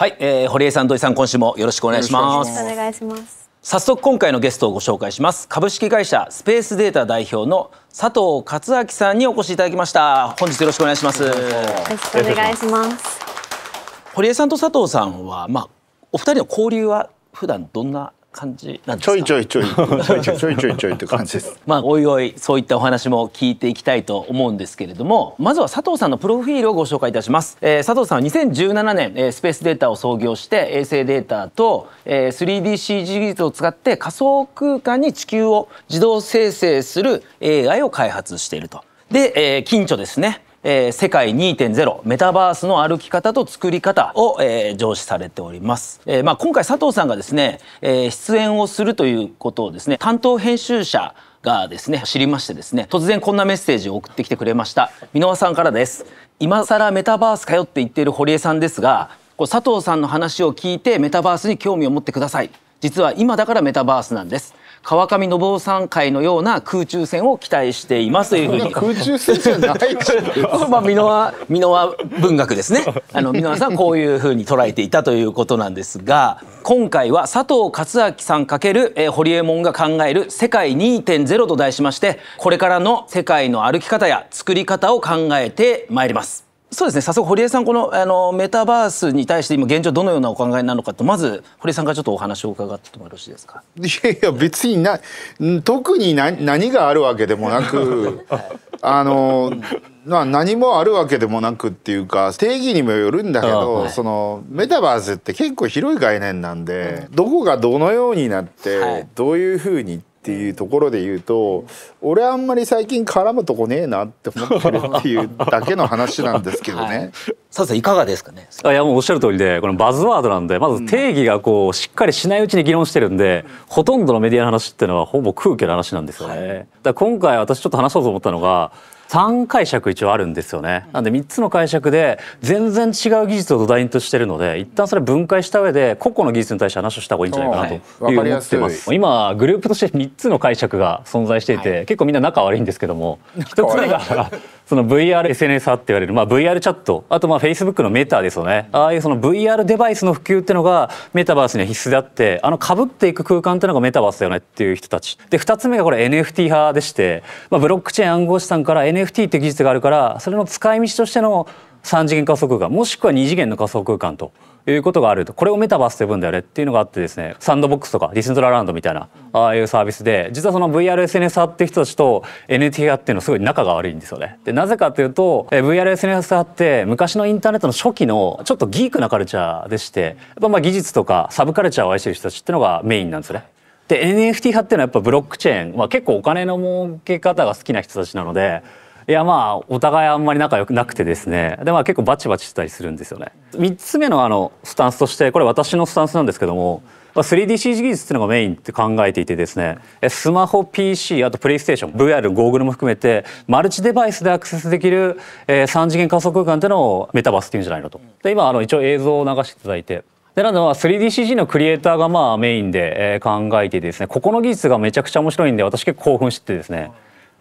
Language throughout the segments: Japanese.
はい、えー、堀江さん土井さん今週もよろしくお願いしますお願いします早速今回のゲストをご紹介します株式会社スペースデータ代表の佐藤勝明さんにお越しいただきました本日よろしくお願いしますよろしくお願いします堀江さんと佐藤さんはまあお二人の交流は普段どんな感じなんですか ちょいちょいちょいちょいちょいちょいちょいちょ感じですまあおいおいそういったお話も聞いていきたいと思うんですけれどもまずは佐藤さんのプロフィールをご紹介いたします、えー、佐藤さんは2017年、えー、スペースデータを創業して衛星データと、えー、3DCG 技術を使って仮想空間に地球を自動生成する AI を開発しているとで、えー、近所ですねえー、世界2.0メタバースの歩き方と作り方を、えー、上司されております、えー、まあ、今回佐藤さんがですね、えー、出演をするということをですね担当編集者がですね知りましてですね突然こんなメッセージを送ってきてくれました箕輪さんからです今更メタバース通って言っている堀江さんですがこう佐藤さんの話を聞いてメタバースに興味を持ってください実は今だからメタバースなんです川上信夫さん会のような空中戦を期待していますというふうに空中戦じゃない まあ箕輪、箕輪文学ですね あの箕輪さんこういうふうに捉えていたということなんですが今回は佐藤克明さんかけ×え堀江門が考える世界2.0と題しましてこれからの世界の歩き方や作り方を考えてまいりますそうですね早速堀江さんこのあのメタバースに対して今現状どのようなお考えなのかとまず堀江さんからちょっとお話を伺ってもよろしいですかいやいや別にな特に何何があるわけでもなくあのまあ何もあるわけでもなくっていうか定義にもよるんだけど、はい、そのメタバースって結構広い概念なんで、うん、どこがどのようになって、はい、どういうふうにっていうところで言うと俺あんまり最近絡むとこねえなって思ってるっていうだけの話なんですけどね。さはい、いかがですかねあ、いやもうおっしゃる通りでこのバズワードなんでまず定義がこうしっかりしないうちに議論してるんで、ほとんどのメディアの話っていうのはほぼ空虚の話なんですよね。はい、だ今回私ちょっと話そうと思ったのが3解釈一応あるんですよね。なんで3つの解釈で全然違う技術を土台としてるので一旦それ分解した上で個々の技術に対して話をした方がいいんじゃないかなという思ってます。はい、今グループとして3つの解釈が存在していて、はい、結構みんな仲悪いんですけども1つ目がその VRSNS 派って言われる、まあ、VR チャットあとまあ Facebook のメタですよねああいうその VR デバイスの普及っていうのがメタバースには必須であってあのかぶっていく空間っていうのがメタバースだよねっていう人たちで2つ目がこれ NFT 派でして、まあ、ブロックチェーン暗号資産から NFT って技術があるからそれの使い道としての3次元仮想空間もしくは2次元の仮想空間ということがあるとこれをメタバースと呼ぶんだよねっていうのがあってですねサンドボックスとかディスントラランドみたいなああいうサービスで実はその VRSN s 派って人たちと NFT 派っていうのはすごい仲が悪いんですよね。でなぜかというと VRSN s 派って昔のインターネットの初期のちょっとギークなカルチャーでしてやっぱまあ技術とかサブカルチャーを愛してる人たちっていうのがメインなんですね。で NFT 派っていうのはやっぱブロックチェーン、まあ、結構お金の儲け方が好きな人たちなので。いやまあお互いあんまり仲良くなくてですねでまあ結構バチバチしたりするんですよね3つ目のあのスタンスとしてこれ私のスタンスなんですけども 3DCG 技術っていうのがメインって考えていてですねスマホ PC あとプレイステーション VR ゴーグルも含めてマルチデバイスでアクセスできる、え3次元仮想空間っていうのをメタバースっていうんじゃないのとで今あの一応映像を流していただいてでなのは 3DCG のクリエイターがまあメインで、え考えていてですねここの技術がめちゃくちゃ面白いんで私結構興奮しててですね、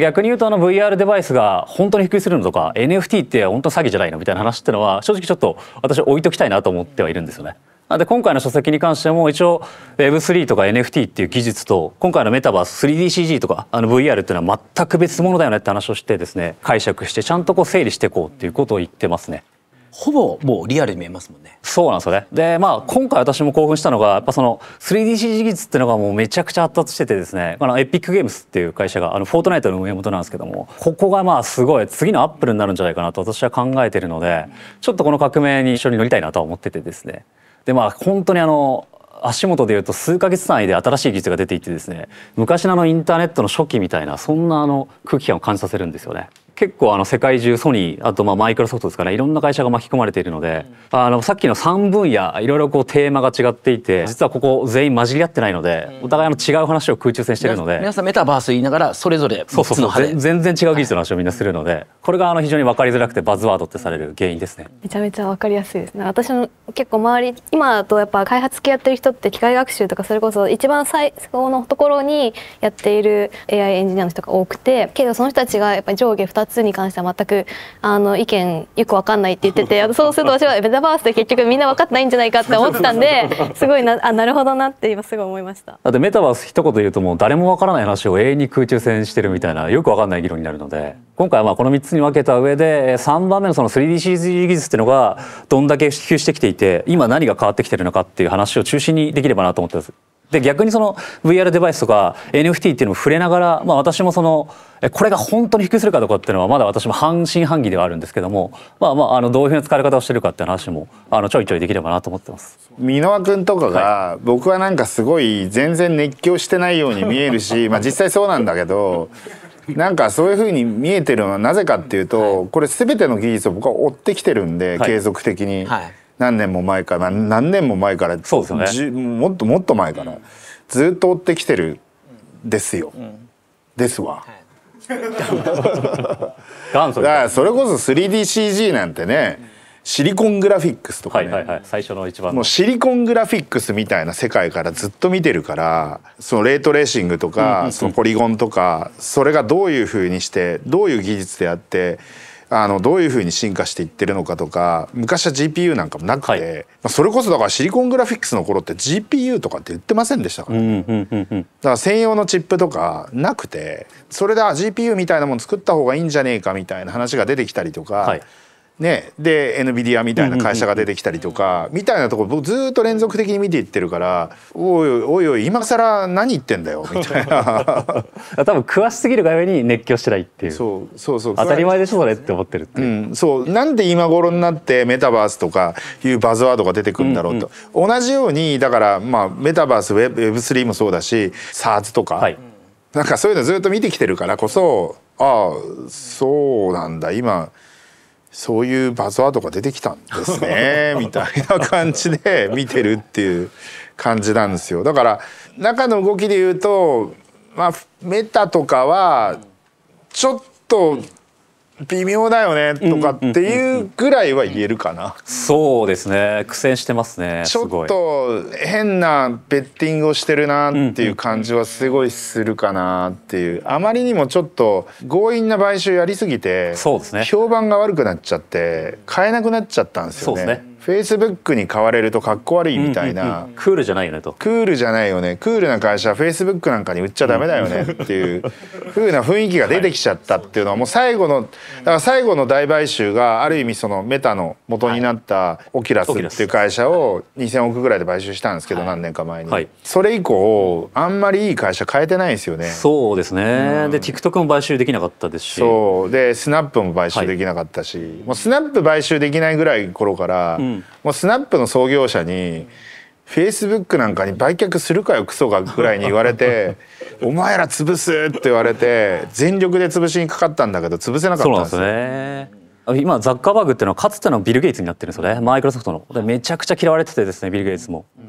逆に言うとあの VR デバイスが本当に普及するのとか NFT って本当詐欺じゃないのみたいな話っていうのは正直ちょっと私置いときたいなと思ってはいるんですよね。で今回の書籍に関しても一応 Web3 とか NFT っていう技術と今回のメタバース 3DCG とかあの VR っていうのは全く別物だよねって話をしてですね解釈してちゃんとこう整理していこうっていうことを言ってますね。ほぼもうリアルに見えますもんね。そうなんですよね。で、まあ今回私も興奮したのが、やっぱその 3DC 技術っていうのがもうめちゃくちゃ発達しててですね、あのエピックゲームスっていう会社があのフォートナイトの運営元なんですけども、ここがまあすごい次のアップルになるんじゃないかなと私は考えてるので、ちょっとこの革命に一緒に乗りたいなとは思っててですね。で、まあ本当にあの足元でいうと数ヶ月単位で新しい技術が出ていてですね昔のあのインターネットの初期みたいなそんなあの空気感を感じさせるんですよね。結構あの世界中ソニーあとまあマイクロソフトですかねいろんな会社が巻き込まれているので、うん、あのさっきの3分野いろいろこうテーマが違っていて実はここ全員混じり合ってないので、お互いの違う話を空中戦してるので、皆さんメタバース言いながらそれぞれそうそうそう全然違う技術の話をみんなするので、はい、これがあの非常に分かりづらくてバズワードってされる原因ですね。めちゃめちゃ分かりやすいですね私の結構周り今だとやっぱ開発系やってる人って機械学習とかそれこそ一番最高のところにやっている AI エンジニアの人が多くてけどその人たちがやっぱり上下2 2つに関しては全くあの意見よく分かんないって言ってて そうすると私はメタバースって結局みんな分かってないんじゃないかって思ってたんで すごいなあなるほどなって今すごい思いました。だってメタバース一言言うともう誰も分からない話を永遠に空中戦してるみたいなよく分かんない議論になるので今回はまあこの3つに分けた上で3番目のその 3DCG 技術っていうのがどんだけ普及してきていて今何が変わってきてるのかっていう話を中心にできればなと思ってます。で逆にその VR デバイスとか NFT っていうのも触れながら、まあ、私もそのこれが本当に普及するかどうかっていうのはまだ私も半信半疑ではあるんですけどもまあまああのどういうふうな使い方をしてるかっていう話もあのちょいちょいできればなと思ってます。箕輪君とかが、はい、僕はなんかすごい全然熱狂してないように見えるし まあ実際そうなんだけど。なんかそういうふうに見えてるのはなぜかっていうと、これ全ての技術を僕は追ってきてるんで、継続的に。はい何年も前から何年も前からそうですよ、ね、もっともっと前から、ずっと追ってきてるですよ、うん、ですわ。はい だからそれこそ 3DCG なんてね、うん、シリコングラフィックスとかね、はいはいはい、最初の一番もうシリコングラフィックスみたいな世界からずっと見てるからそのレートレーシングとか、うんうんうん、そのポリゴンとかそれがどういうふうにしてどういう技術であって。あのどういうふうに進化していってるのかとか昔は GPU なんかもなくて、はい、まそれこそだからシリコングラフィックスの頃って GPU とかって売ってませんでしたから、ねだから専用のチップとかなくてそれで GPU みたいなもの作った方がいいんじゃねえかみたいな話が出てきたりとか。はいね、で NVIDIA みたいな会社が出てきたりとか、みたいなところ僕ずっと連続的に見ていってるからおいおいおい今更何言ってんだよ みたいな 多分詳しすぎるがゆえに熱狂してないっていうそうそうそう当たり前でしょそれって思ってるってう、うん、そうなんで今頃になってメタバースとかいうバズワードが出てくるんだろうと、うんうん、同じようにだからまあメタバース Web3 もそうだし SARS とか、はい、なんかそういうのずっと見てきてるからこそああそうなんだ今。そういうバズワードが出てきたんですね みたいな感じで見てるっていう感じなんですよだから中の動きで言うと、まあ、メタとかはちょっと微妙だよねとかっていうぐらいは言えるかな、そうですね苦戦してますねちょっと変なベッティングをしてるなっていう感じはすごいするかなっていうあまりにもちょっと強引な買収やりすぎてそうです、ね、評判が悪くなっちゃって買えなくなっちゃったんですよね。そうですねフェイスブックに買われるとかっこ悪いみたいな、うんうんうん、クールじゃないよねとクールじゃないよねクールな会社はフェイスブックなんかに売っちゃダメだよねっていうふう な雰囲気が出てきちゃったっていうのはもう最後のだから最後の大買収がある意味そのメタの元になったオキラスっていう会社を2,000億ぐらいで買収したんですけど、何年か前に、はい、それ以降あんまりいい会社変えてないですよねそうですね、うん、で TikTok も買収できなかったですしそうでスナップも買収できなかったし、はい、もうスナップ買収できないぐらい頃から、うんもうスナップの創業者にフェイスブックなんかに売却するかよクソがぐらいに言われて「お前ら潰す!」って言われて全力で潰しにかかったんだけど潰せなかったんですよ。ね今ザッカーバーグっていうのはかつてのビル・ゲイツになってるんですよねマイクロソフトのでめちゃくちゃ嫌われててですねビル・ゲイツも、う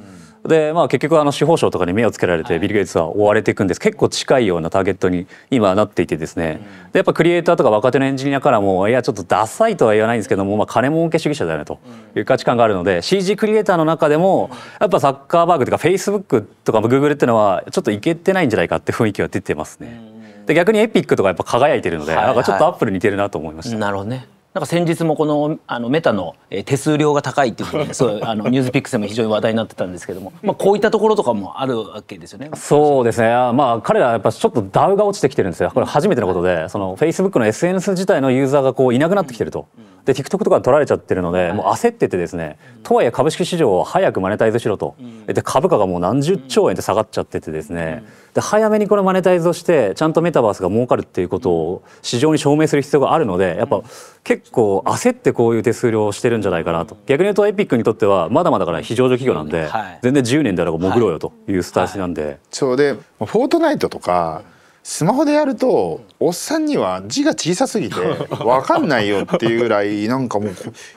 で、まあ、結局あの司法省とかに目をつけられてビル・ゲイツは追われていくんです、はい、結構近いようなターゲットに今なっていてですね、うん、でやっぱクリエイターとか若手のエンジニアからもいやちょっとダサいとは言わないんですけども、まあ、金儲け主義者だよねという価値観があるので、うん、CG クリエイターの中でもやっぱサッカーバーグとかフェイスブックとかグーグルっていうのはちょっといけてないんじゃないかって雰囲気は出てますね。うん、で逆にエピックとかやっぱ輝いてるので、はいはい、なんかちょっとアップル似てるなと思いました。なるほどねなんか先日もこのあのメタの手数料が高いっていうふ そうあのニュースピックスでも非常に話題になってたんですけども、まあ、こういったところとかもあるわけですよね。そうですねまあ彼らやっぱちょっとダウが落ちてきてるんですよこれ初めてのことで、フェそのブックの SNS 自体のユーザーがこういなくなってきてると。うんうんで TikTok とか取られちゃってるので、もう焦っててですね、とはいえ株式市場を早くマネタイズしろと、で株価がもう何十兆円って下がっちゃっててですね、で早めにこれマネタイズをしてちゃんとメタバースが儲かるっていうことを市場に証明する必要があるのでやっぱ結構焦ってこういう手数料をしてるんじゃないかなと逆に言うとエピックにとってはまだまだから非上場企業なんで、全然10年であれば潜ろうよというスタイルなんで、はいはいそうでフォートナイトとかスマホでやるとおっさんには字が小さすぎて分 かんないよっていうぐらいなんかも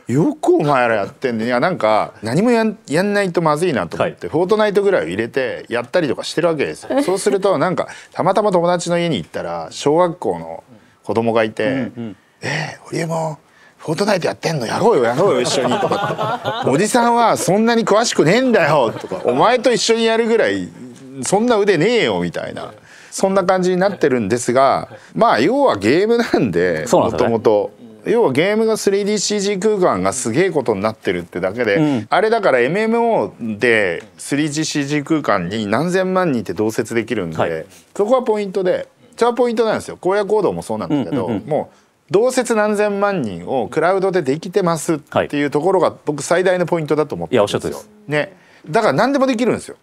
うよくお前らやってんねいやなんか何もやんやんないとまずいなと思って、フォートナイトぐらい入れてやったりとかしてるわけですよ。そうするとなんかたまたま友達の家に行ったら小学校の子供がいて「えっ堀リフォートナイトやってんのやろうよやろうよ一緒に」とかって「おじさんはそんなに詳しくねえんだよ」とか「お前と一緒にやるぐらいそんな腕ねえよ」みたいな。そんな感じになってるんですがまあ要はゲームなんでもともと。要はゲームが 3DCG 空間がすげえことになってるってだけで、うん、あれだから MMO で 3DCG 空間に何千万人って同説できるんで、はい、そこはポイントでそれはポイントなんですよ荒野行動もそうなんだけど、うんうんうん、もう同説何千万人をクラウドでできてますっていうところが僕最大のポイントだと思ってるんですよ。はい、ね、だから何でもできるんですよ。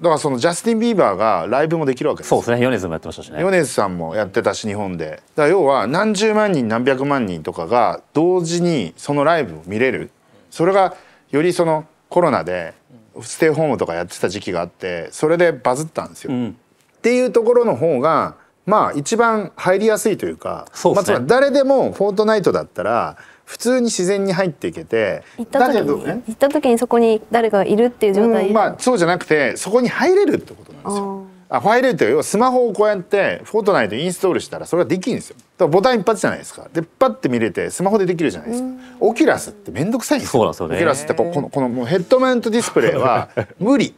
だからそのジャスティン・ビーバーがライブもできるわけそうですね米津もやってましたしね米津さんもやってたし日本でだ要は何十万人何百万人とかが同時にそのライブを見れるそれがよりそのコロナでステイホームとかやってた時期があってそれでバズったんですよ、うん、っていうところの方がまあ一番入りやすいというか、ね、まあ、つまり誰でも「フォートナイト」だったら「普通に自然に入っていけて行った時に、ね、行った時にそこに誰がいるっていう状態、うん、まあそうじゃなくてそこに入れるってことなんですよ。あファイルって要はスマホをこうやってフォートナイトインストールしたらそれができるんですよボタン一発じゃないですかでパッて見れてスマホでできるじゃないですかオキュラスって面倒くさいんですよそうですオキュラスってこのこのもうヘッドマウントディスプレイは 無理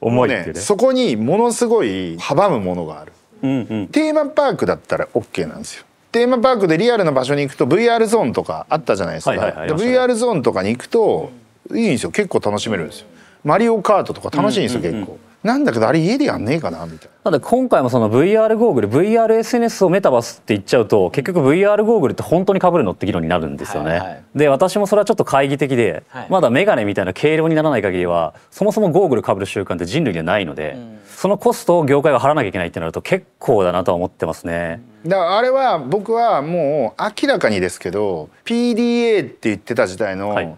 重い、ね、ね、そこにものすごい阻むものがある、うんうん、テーマパークだったら OK なんですよテーマパークでリアルな場所に行くと VR ゾーンとかあったじゃないですか、はいはいはい、VR ゾーンとかに行くといいんですよ結構楽しめるんですよマリオカートとか楽しいんですよ、うん、結構、なんだけどあれ家でやんねえかなみたいな。今回もその VR ゴーグル VRSNS をメタバースって言っちゃうと結局 VR ゴーグルって本当にかぶるのって議論になるんですよね。はいはい、で私もそれはちょっと懐疑的で、はい、まだ眼鏡みたいな軽量にならない限りはそもそもゴーグルかぶる習慣って人類にはないので、うん、そのコストを業界が払わなきゃいけないってなると結構だなとは思ってますね。だからあれは僕はもう明らかにですけど PDA って言ってた時代の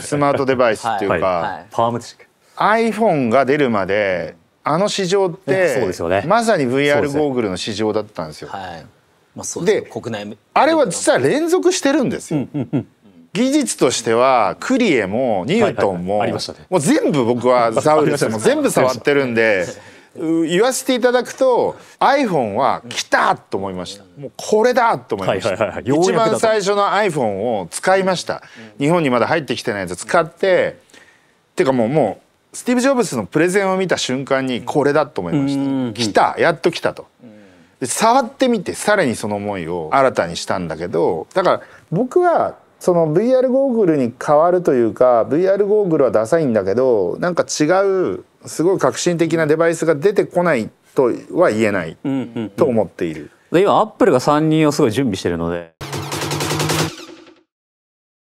スマートデバイスっていうか、はいはい、パームチック iPhone が出るまであの市場って、そうですよね、まさに VR ゴーグルの市場だったんですよ。はいまあ、そで国内あれは実は連続してるんですよ。うんうん、技術としてはクリエもニュートンも、もう全部僕はザウルスも 全部触ってるんで言わせていただくと iPhone は来たと思いました、もうこれだと思いました、一番最初の iPhone を使いました、日本にまだ入ってきてないやつ使って、ていうかもうもうスティーブ・ジョブズのプレゼンを見た瞬間にこれだと思いました、来たやっと来たとで触ってみてさらにその思いを新たにしたんだけどだから僕はその VR ゴーグルに変わるというか VR ゴーグルはダサいんだけどなんか違うすごい革新的なデバイスが出てこないとは言えないと思っている。う今アップルが参人をすごい準備してるので